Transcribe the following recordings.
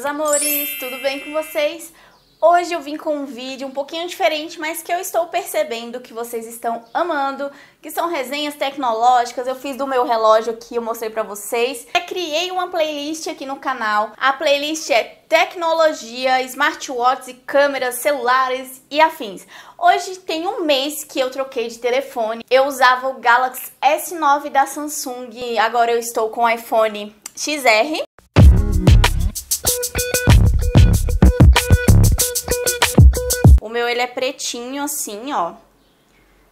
meus amores, tudo bem com vocês? Hoje eu vim com um vídeo um pouquinho diferente, mas que eu estou percebendo que vocês estão amando, que são resenhas tecnológicas. Eu fiz do meu relógio aqui, eu mostrei pra vocês. Eu criei uma playlist aqui no canal. A playlist é tecnologia, smartwatches e câmeras, celulares e afins. Hoje tem um mês que eu troquei de telefone. Eu usava o Galaxy S9 da Samsung, agora eu estou com o iPhone XR. meu ele é pretinho assim, ó.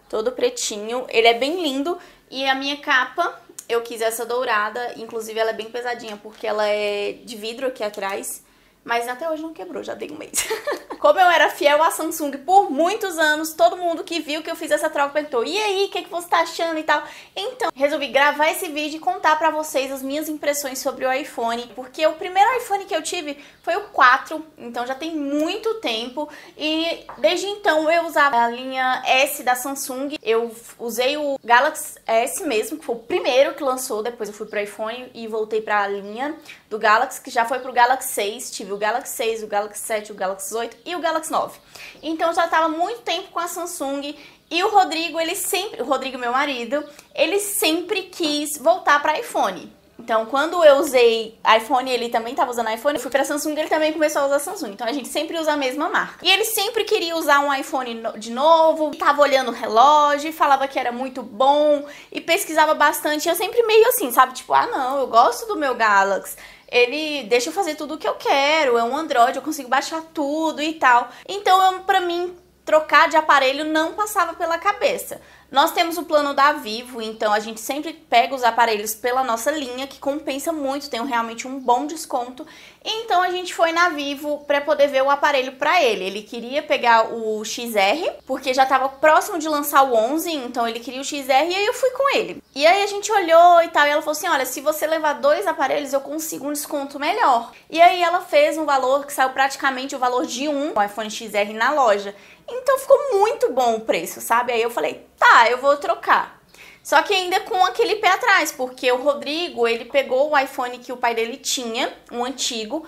Todo pretinho. Ele é bem lindo. E a minha capa, eu quis essa dourada. Inclusive, ela é bem pesadinha, porque ela é de vidro aqui atrás. Mas até hoje não quebrou, já dei um mês. Como eu era fiel à Samsung por muitos anos, todo mundo que viu que eu fiz essa troca perguntou: e aí, o que, que você tá achando e tal? Então, resolvi gravar esse vídeo e contar pra vocês as minhas impressões sobre o iPhone, porque o primeiro iPhone que eu tive foi o 4, então já tem muito tempo, e desde então eu usava a linha S da Samsung, eu usei o Galaxy S mesmo, que foi o primeiro que lançou, depois eu fui pro iPhone e voltei pra linha do Galaxy, que já foi pro Galaxy 6, tive o Galaxy 6, o Galaxy 7, o Galaxy 8 e o Galaxy 9. Então já tava muito tempo com a Samsung e o Rodrigo, ele sempre, o Rodrigo meu marido, ele sempre quis voltar para iPhone. Então, quando eu usei iPhone, ele também estava usando iPhone. Eu fui para Samsung, ele também começou a usar Samsung. Então, a gente sempre usa a mesma marca. E ele sempre queria usar um iPhone de novo, tava olhando o relógio, falava que era muito bom e pesquisava bastante. Eu sempre meio assim, sabe? Tipo, ah, não, eu gosto do meu Galaxy ele deixa eu fazer tudo o que eu quero, é um Android, eu consigo baixar tudo e tal. Então, eu, pra mim, trocar de aparelho não passava pela cabeça. Nós temos o plano da Vivo, então a gente sempre pega os aparelhos pela nossa linha, que compensa muito, tem realmente um bom desconto. Então a gente foi na Vivo para poder ver o aparelho para ele. Ele queria pegar o XR, porque já estava próximo de lançar o 11, então ele queria o XR e aí eu fui com ele. E aí a gente olhou e tal, e ela falou assim: "Olha, se você levar dois aparelhos, eu consigo um desconto melhor". E aí ela fez um valor que saiu praticamente o valor de um iPhone XR na loja. Então ficou muito bom o preço, sabe? Aí eu falei: tá, eu vou trocar. Só que ainda com aquele pé atrás, porque o Rodrigo, ele pegou o iPhone que o pai dele tinha, um antigo,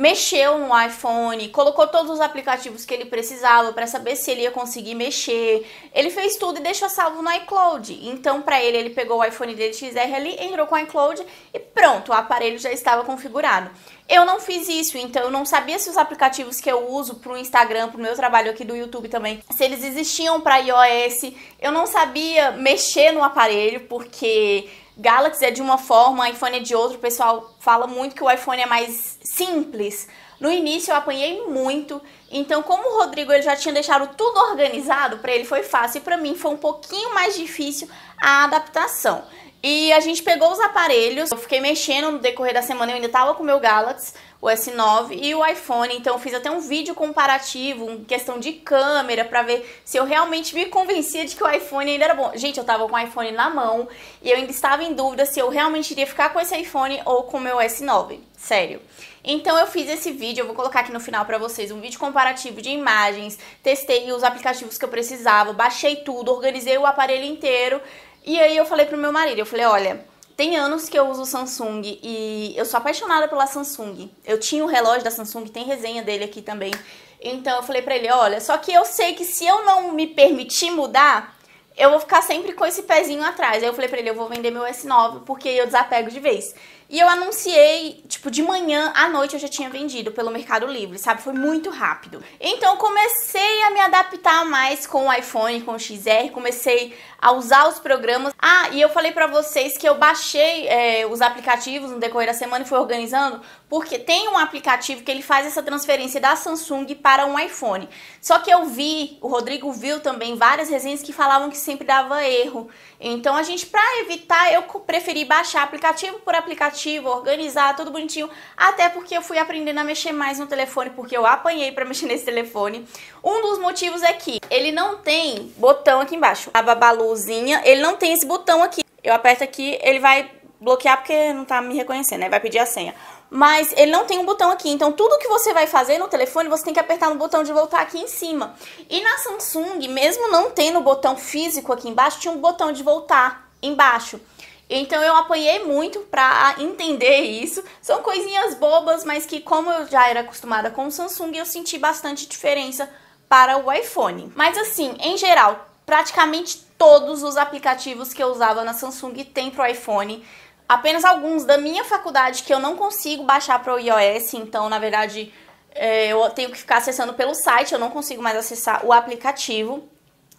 mexeu no iPhone, colocou todos os aplicativos que ele precisava para saber se ele ia conseguir mexer. Ele fez tudo e deixou salvo no iCloud. Então, para ele, ele pegou o iPhone dele XR ali, entrou com o iCloud e pronto, o aparelho já estava configurado. Eu não fiz isso, então eu não sabia se os aplicativos que eu uso para o Instagram, para o meu trabalho aqui do YouTube também, se eles existiam para iOS. Eu não sabia mexer no aparelho porque Galaxy é de uma forma, iPhone é de outra. O pessoal fala muito que o iPhone é mais simples. No início eu apanhei muito, então como o Rodrigo ele já tinha deixado tudo organizado, para ele foi fácil e para mim foi um pouquinho mais difícil a adaptação. E a gente pegou os aparelhos, eu fiquei mexendo no decorrer da semana, eu ainda tava com o meu Galaxy, o S9 e o iPhone. Então eu fiz até um vídeo comparativo, em questão de câmera, para ver se eu realmente me convencia de que o iPhone ainda era bom. Gente, eu tava com o iPhone na mão e eu ainda estava em dúvida se eu realmente iria ficar com esse iPhone ou com o meu S9. Sério. Então eu fiz esse vídeo, eu vou colocar aqui no final para vocês um vídeo comparativo de imagens, testei os aplicativos que eu precisava, baixei tudo, organizei o aparelho inteiro. E aí eu falei pro meu marido, eu falei, olha, tem anos que eu uso Samsung e eu sou apaixonada pela Samsung. Eu tinha o um relógio da Samsung, tem resenha dele aqui também. Então eu falei pra ele, olha, só que eu sei que se eu não me permitir mudar, eu vou ficar sempre com esse pezinho atrás. Aí eu falei pra ele, eu vou vender meu S9 porque eu desapego de vez. E eu anunciei, tipo, de manhã à noite eu já tinha vendido pelo Mercado Livre, sabe? Foi muito rápido. Então comecei a me adaptar mais com o iPhone, com o XR, comecei a usar os programas. Ah, e eu falei pra vocês que eu baixei é, os aplicativos no decorrer da semana e fui organizando, porque tem um aplicativo que ele faz essa transferência da Samsung para um iPhone. Só que eu vi, o Rodrigo viu também várias resenhas que falavam que sempre dava erro. Então a gente, pra evitar, eu preferi baixar aplicativo por aplicativo aplicativo, organizar, tudo bonitinho. Até porque eu fui aprendendo a mexer mais no telefone, porque eu apanhei para mexer nesse telefone. Um dos motivos é que ele não tem botão aqui embaixo. A babaluzinha, ele não tem esse botão aqui. Eu aperto aqui, ele vai bloquear porque não tá me reconhecendo, né? Vai pedir a senha. Mas ele não tem um botão aqui, então tudo que você vai fazer no telefone, você tem que apertar no botão de voltar aqui em cima. E na Samsung, mesmo não tendo botão físico aqui embaixo, tinha um botão de voltar embaixo. Então eu apanhei muito para entender isso. São coisinhas bobas, mas que como eu já era acostumada com o Samsung, eu senti bastante diferença para o iPhone. Mas assim, em geral, praticamente todos os aplicativos que eu usava na Samsung tem para o iPhone. Apenas alguns da minha faculdade que eu não consigo baixar para o iOS, então na verdade é, eu tenho que ficar acessando pelo site, eu não consigo mais acessar o aplicativo.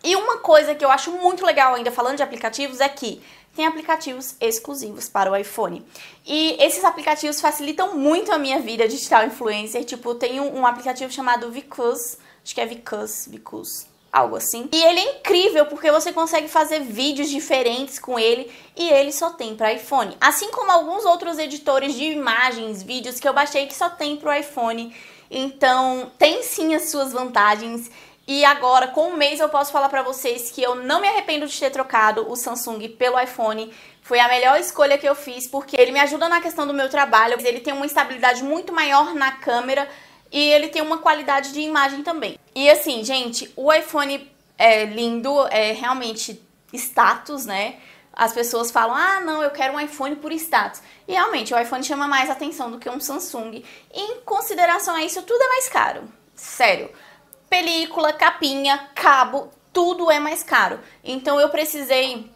E uma coisa que eu acho muito legal ainda falando de aplicativos é que tem aplicativos exclusivos para o iPhone. E esses aplicativos facilitam muito a minha vida digital influencer. Tipo, tem um, um aplicativo chamado Vicus, acho que é Vicus, Vicus, algo assim. E ele é incrível porque você consegue fazer vídeos diferentes com ele e ele só tem para iPhone. Assim como alguns outros editores de imagens, vídeos que eu baixei que só tem para o iPhone. Então, tem sim as suas vantagens e agora, com um mês, eu posso falar para vocês que eu não me arrependo de ter trocado o Samsung pelo iPhone. Foi a melhor escolha que eu fiz, porque ele me ajuda na questão do meu trabalho, ele tem uma estabilidade muito maior na câmera e ele tem uma qualidade de imagem também. E assim, gente, o iPhone é lindo, é realmente status, né? As pessoas falam, ah, não, eu quero um iPhone por status. E realmente, o iPhone chama mais atenção do que um Samsung. E, em consideração a isso, tudo é mais caro. Sério película, capinha, cabo, tudo é mais caro. Então eu precisei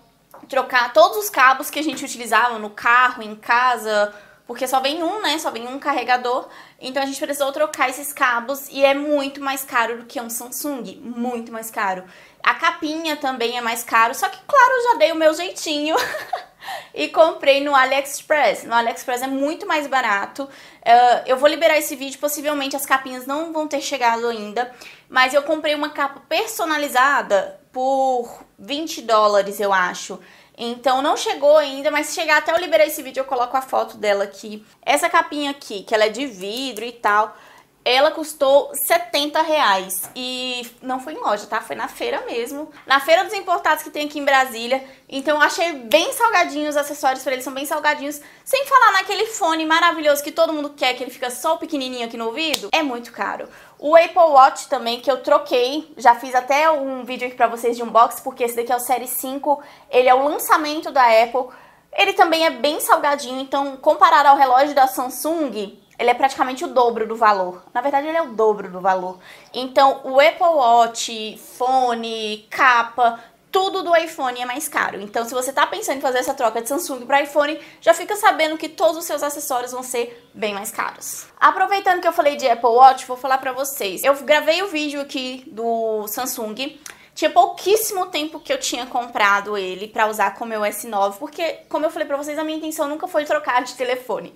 trocar todos os cabos que a gente utilizava no carro, em casa, porque só vem um, né? Só vem um carregador. Então a gente precisou trocar esses cabos e é muito mais caro do que um Samsung, muito mais caro. A capinha também é mais caro, só que claro, eu já dei o meu jeitinho. e comprei no AliExpress. No AliExpress é muito mais barato. Uh, eu vou liberar esse vídeo, possivelmente as capinhas não vão ter chegado ainda, mas eu comprei uma capa personalizada por 20 dólares, eu acho. Então não chegou ainda, mas se chegar até eu liberar esse vídeo, eu coloco a foto dela aqui. Essa capinha aqui, que ela é de vidro e tal, ela custou 70 reais. E não foi em loja, tá? Foi na feira mesmo. Na feira dos importados que tem aqui em Brasília. Então eu achei bem salgadinhos, os acessórios pra eles são bem salgadinhos. Sem falar naquele fone maravilhoso que todo mundo quer, que ele fica só o pequenininho aqui no ouvido. É muito caro. O Apple Watch também, que eu troquei. Já fiz até um vídeo aqui pra vocês de unboxing, porque esse daqui é o Série 5. Ele é o lançamento da Apple. Ele também é bem salgadinho, então comparar ao relógio da Samsung, ele é praticamente o dobro do valor. Na verdade, ele é o dobro do valor. Então, o Apple Watch, fone, capa, tudo do iPhone é mais caro. Então, se você está pensando em fazer essa troca de Samsung para iPhone, já fica sabendo que todos os seus acessórios vão ser bem mais caros. Aproveitando que eu falei de Apple Watch, vou falar para vocês. Eu gravei o vídeo aqui do Samsung. Tinha pouquíssimo tempo que eu tinha comprado ele para usar com o meu S9, porque, como eu falei para vocês, a minha intenção nunca foi trocar de telefone.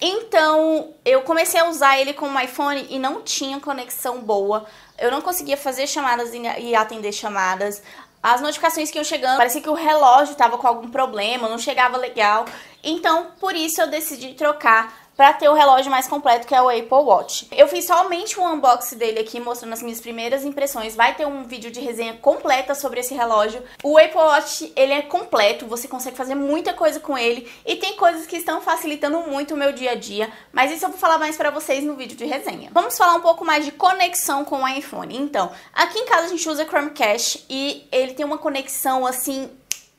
Então, eu comecei a usar ele como iPhone e não tinha conexão boa. Eu não conseguia fazer chamadas e atender chamadas. As notificações que iam chegando, parecia que o relógio estava com algum problema, não chegava legal. Então, por isso eu decidi trocar para ter o relógio mais completo que é o Apple Watch. Eu fiz somente um unboxing dele aqui, mostrando as minhas primeiras impressões. Vai ter um vídeo de resenha completa sobre esse relógio. O Apple Watch, ele é completo, você consegue fazer muita coisa com ele e tem coisas que estão facilitando muito o meu dia a dia, mas isso eu vou falar mais para vocês no vídeo de resenha. Vamos falar um pouco mais de conexão com o iPhone. Então, aqui em casa a gente usa Chromecast e ele tem uma conexão assim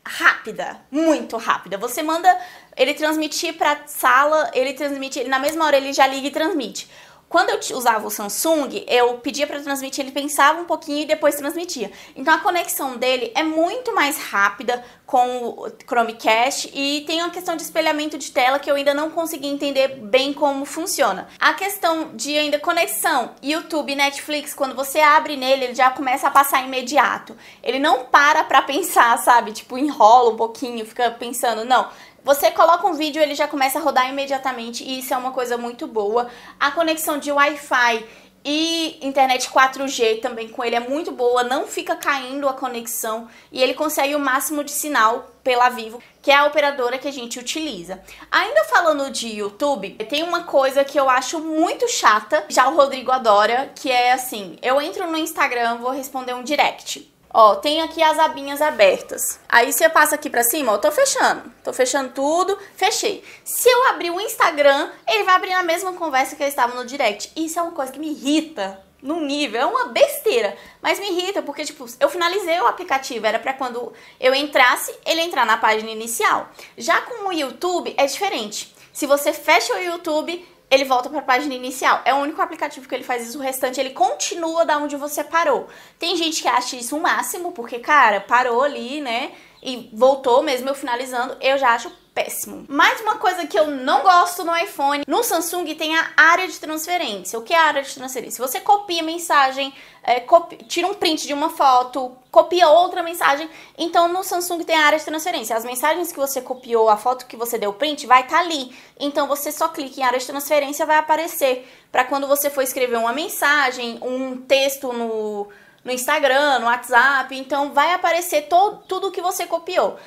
rápida, muito rápida. Você manda ele transmitir para sala, ele transmite, na mesma hora ele já liga e transmite quando eu usava o Samsung, eu pedia para transmitir, ele pensava um pouquinho e depois transmitia. Então a conexão dele é muito mais rápida com o Chromecast e tem uma questão de espelhamento de tela que eu ainda não consegui entender bem como funciona. A questão de ainda conexão YouTube, Netflix, quando você abre nele, ele já começa a passar imediato. Ele não para para pensar, sabe? Tipo, enrola um pouquinho, fica pensando, não. Você coloca um vídeo, ele já começa a rodar imediatamente e isso é uma coisa muito boa. A conexão de Wi-Fi e internet 4G também com ele é muito boa, não fica caindo a conexão e ele consegue o máximo de sinal pela Vivo, que é a operadora que a gente utiliza. Ainda falando de YouTube, tem uma coisa que eu acho muito chata, já o Rodrigo adora, que é assim, eu entro no Instagram, vou responder um direct. Ó, tem aqui as abinhas abertas. Aí você passa aqui pra cima, ó, tô fechando. Tô fechando tudo, fechei. Se eu abrir o Instagram, ele vai abrir na mesma conversa que eu estava no direct. Isso é uma coisa que me irrita num nível, é uma besteira, mas me irrita porque tipo, eu finalizei o aplicativo, era para quando eu entrasse, ele entrar na página inicial. Já com o YouTube é diferente. Se você fecha o YouTube, ele volta para a página inicial. É o único aplicativo que ele faz isso, o restante ele continua da onde você parou. Tem gente que acha isso o um máximo, porque, cara, parou ali, né? E voltou mesmo eu finalizando. Eu já acho péssimo. Mais uma coisa que eu não gosto no iPhone, no Samsung tem a área de transferência. O que é a área de transferência? Você copia a mensagem, é, copia, tira um print de uma foto, copia outra mensagem. Então no Samsung tem a área de transferência. As mensagens que você copiou, a foto que você deu print, vai estar tá ali. Então você só clica em área de transferência, vai aparecer para quando você for escrever uma mensagem, um texto no no Instagram, no WhatsApp, então vai aparecer todo, tudo que você copiou.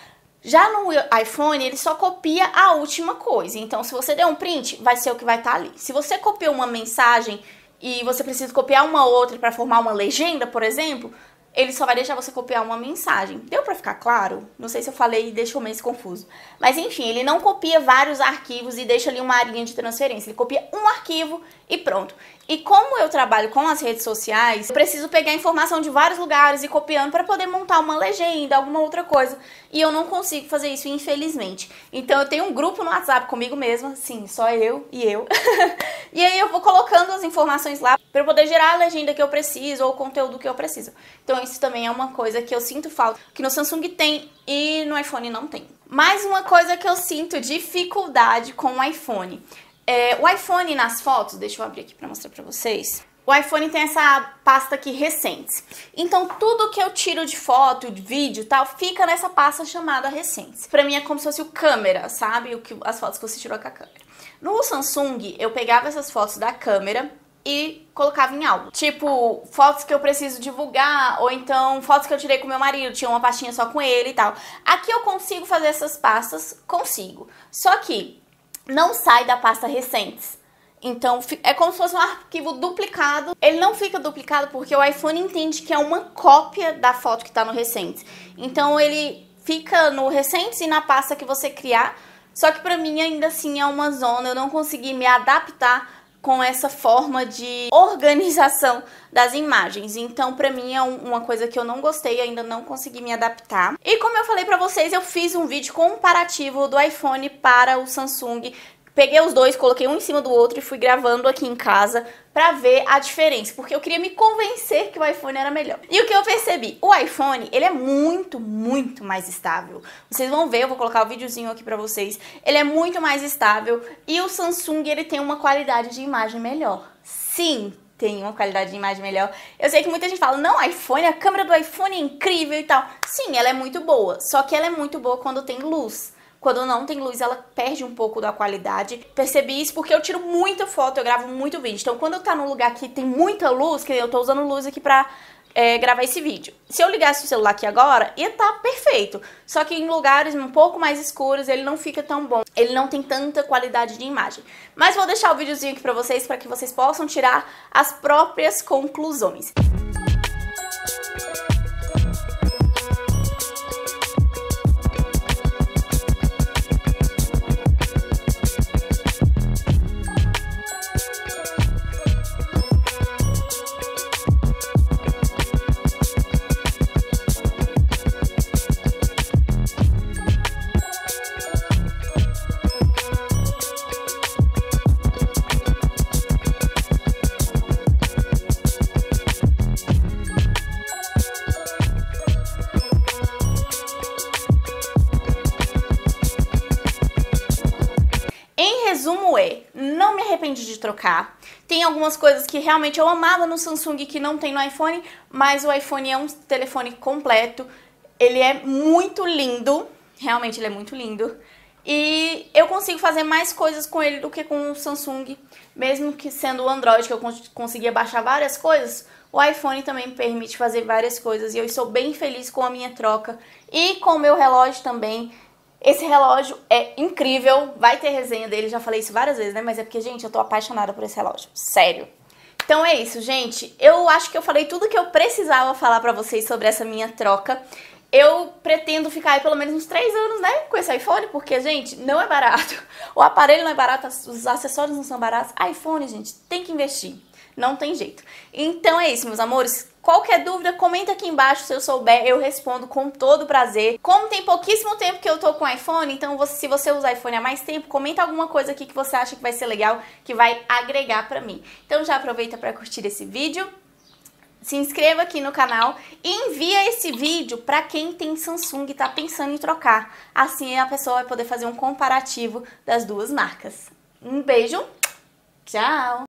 Já no iPhone, ele só copia a última coisa. Então, se você der um print, vai ser o que vai estar tá ali. Se você copiou uma mensagem e você precisa copiar uma outra para formar uma legenda, por exemplo, ele só vai deixar você copiar uma mensagem. Deu para ficar claro? Não sei se eu falei e deixou meio confuso. Mas enfim, ele não copia vários arquivos e deixa ali uma linha de transferência. Ele copia um arquivo e pronto. E como eu trabalho com as redes sociais, eu preciso pegar informação de vários lugares e copiando para poder montar uma legenda, alguma outra coisa. E eu não consigo fazer isso, infelizmente. Então eu tenho um grupo no WhatsApp comigo mesma, sim, só eu e eu. e aí eu vou colocando as informações lá para poder gerar a legenda que eu preciso ou o conteúdo que eu preciso. Então isso também é uma coisa que eu sinto falta, que no Samsung tem e no iPhone não tem. Mais uma coisa que eu sinto dificuldade com o iPhone é, o iPhone nas fotos, deixa eu abrir aqui para mostrar para vocês. O iPhone tem essa pasta aqui recentes. Então tudo que eu tiro de foto, de vídeo, tal, fica nessa pasta chamada recentes. Para mim é como se fosse o câmera, sabe? O que as fotos que você tirou com a câmera. No Samsung, eu pegava essas fotos da câmera e colocava em álbum. Tipo, fotos que eu preciso divulgar, ou então fotos que eu tirei com meu marido, tinha uma pastinha só com ele e tal. Aqui eu consigo fazer essas pastas? Consigo. Só que não sai da pasta recentes. Então é como se fosse um arquivo duplicado. Ele não fica duplicado porque o iPhone entende que é uma cópia da foto que está no recentes. Então ele fica no recentes e na pasta que você criar. Só que para mim ainda assim é uma zona. Eu não consegui me adaptar com essa forma de organização das imagens. Então, pra mim é uma coisa que eu não gostei, ainda não consegui me adaptar. E como eu falei pra vocês, eu fiz um vídeo comparativo do iPhone para o Samsung peguei os dois, coloquei um em cima do outro e fui gravando aqui em casa para ver a diferença, porque eu queria me convencer que o iPhone era melhor. E o que eu percebi? O iPhone, ele é muito, muito mais estável. Vocês vão ver, eu vou colocar o um videozinho aqui para vocês. Ele é muito mais estável e o Samsung, ele tem uma qualidade de imagem melhor. Sim, tem uma qualidade de imagem melhor. Eu sei que muita gente fala, não, iPhone, a câmera do iPhone é incrível e tal. Sim, ela é muito boa, só que ela é muito boa quando tem luz. Quando não tem luz, ela perde um pouco da qualidade. Percebi isso porque eu tiro muita foto, eu gravo muito vídeo. Então, quando eu tá num lugar que tem muita luz, que eu tô usando luz aqui pra é, gravar esse vídeo. Se eu ligasse o celular aqui agora, ia tá perfeito. Só que em lugares um pouco mais escuros, ele não fica tão bom. Ele não tem tanta qualidade de imagem. Mas vou deixar o videozinho aqui pra vocês, para que vocês possam tirar as próprias conclusões. Música resumo é: não me arrependi de trocar. Tem algumas coisas que realmente eu amava no Samsung que não tem no iPhone, mas o iPhone é um telefone completo. Ele é muito lindo, realmente ele é muito lindo. E eu consigo fazer mais coisas com ele do que com o Samsung, mesmo que sendo o Android que eu conseguia baixar várias coisas. O iPhone também permite fazer várias coisas e eu estou bem feliz com a minha troca e com o meu relógio também. Esse relógio é incrível, vai ter resenha dele, já falei isso várias vezes, né? Mas é porque, gente, eu tô apaixonada por esse relógio, sério. Então é isso, gente. Eu acho que eu falei tudo que eu precisava falar pra vocês sobre essa minha troca. Eu pretendo ficar aí pelo menos uns 3 anos, né, com esse iPhone, porque, gente, não é barato. O aparelho não é barato, os acessórios não são baratos. iPhone, gente, tem que investir não tem jeito. Então é isso, meus amores. Qualquer dúvida, comenta aqui embaixo se eu souber, eu respondo com todo prazer. Como tem pouquíssimo tempo que eu tô com iPhone, então você, se você usar iPhone há mais tempo, comenta alguma coisa aqui que você acha que vai ser legal, que vai agregar pra mim. Então já aproveita para curtir esse vídeo se inscreva aqui no canal e envia esse vídeo para quem tem Samsung e está pensando em trocar. Assim a pessoa vai poder fazer um comparativo das duas marcas. Um beijo, tchau!